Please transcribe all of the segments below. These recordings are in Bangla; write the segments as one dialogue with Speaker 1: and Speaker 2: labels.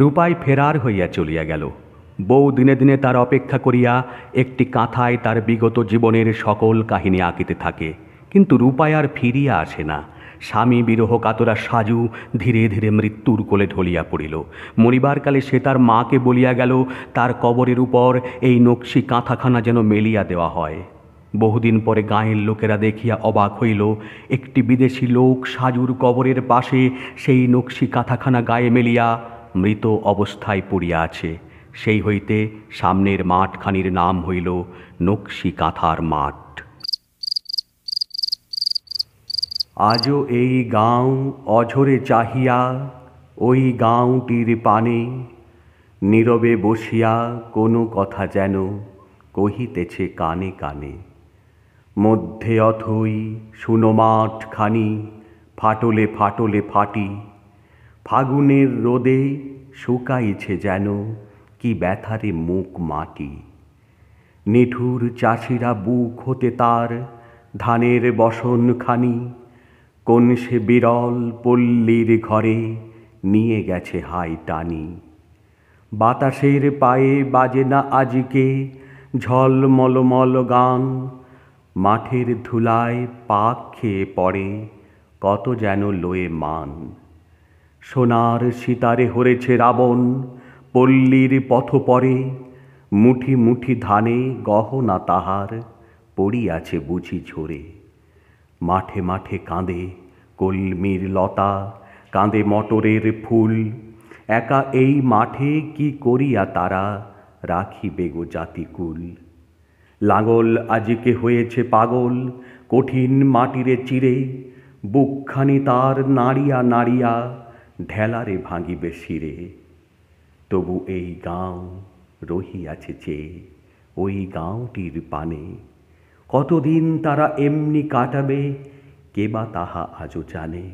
Speaker 1: রূপাই ফেরার হইয়া চলিয়া গেল বউ দিনে দিনে তার অপেক্ষা করিয়া একটি কাঁথায় তার বিগত জীবনের সকল কাহিনী আঁকিতে থাকে কিন্তু রূপায় আর ফিরিয়া আসে না স্বামী বিরহ কাতরা সাজু ধীরে ধীরে মৃত্যুর কোলে ঢলিয়া পড়িল মরিবারকালে সে তার মাকে বলিয়া গেল তার কবরের উপর এই নকশি কাঁথাখানা যেন মেলিয়া দেওয়া হয় বহুদিন পরে গাঁয়ের লোকেরা দেখিয়া অবাক হইল একটি বিদেশি লোক সাজুর কবরের পাশে সেই নকশি কাঁথাখানা গায়ে মেলিয়া মৃত অবস্থায় পড়িয়া আছে সেই হইতে সামনের মাঠখানির নাম হইল নকশি কাঁথার মাঠ আজও এই গাঁও অঝরে চাহিয়া ওই গাঁওটির পানে নীরবে বসিয়া কোনো কথা যেন কহিতেছে কানে কানে মধ্যে অথই শুনো মাঠখানি ফাটলে ফাটলে ফাটি ফাগুনের রোদে শুকাইছে যেন কি ব্যথারে মুখ মাটি নিঠুর চাষিরা বুক হতে তার ধানের বসন খানি কোন সে বিরল পল্লীর ঘরে নিয়ে গেছে হাই টানি বাতাসের পায়ে বাজে না আজকে ঝলমলমল গান মাঠের ধুলায় পাক খেয়ে পড়ে কত যেন লয়ে মান সোনার সিতারে হরেছে রাবণ পল্লীর পথ পরে মুঠি মুঠি ধানে গহনা তাহার পড়িয়াছে বুঝি ঝরে মাঠে মাঠে কাঁদে কলমির লতা কাঁদে মটরের ফুল একা এই মাঠে কি করিয়া তারা বেগ জাতি জাতিকুল লাঙল আজিকে হয়েছে পাগল কঠিন মাটিরে চিরে বুকখানি তার নাড়িয়া নাড়িয়া ঢেলারে ভাঙিবে শিরে তবু এই গাঁও রহিয়াছে যে ওই গাঁওটির পানে কতদিন তারা এমনি কাটাবে কেবা তাহা আজও জানে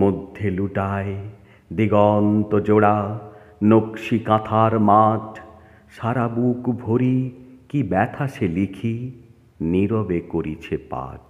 Speaker 1: মধ্যে লুটায় দিগন্ত জোড়া নকশি কাঁথার মাঠ সারা বুক ভরি কি ব্যথা সে লিখি নীরবে করিছে পাঠ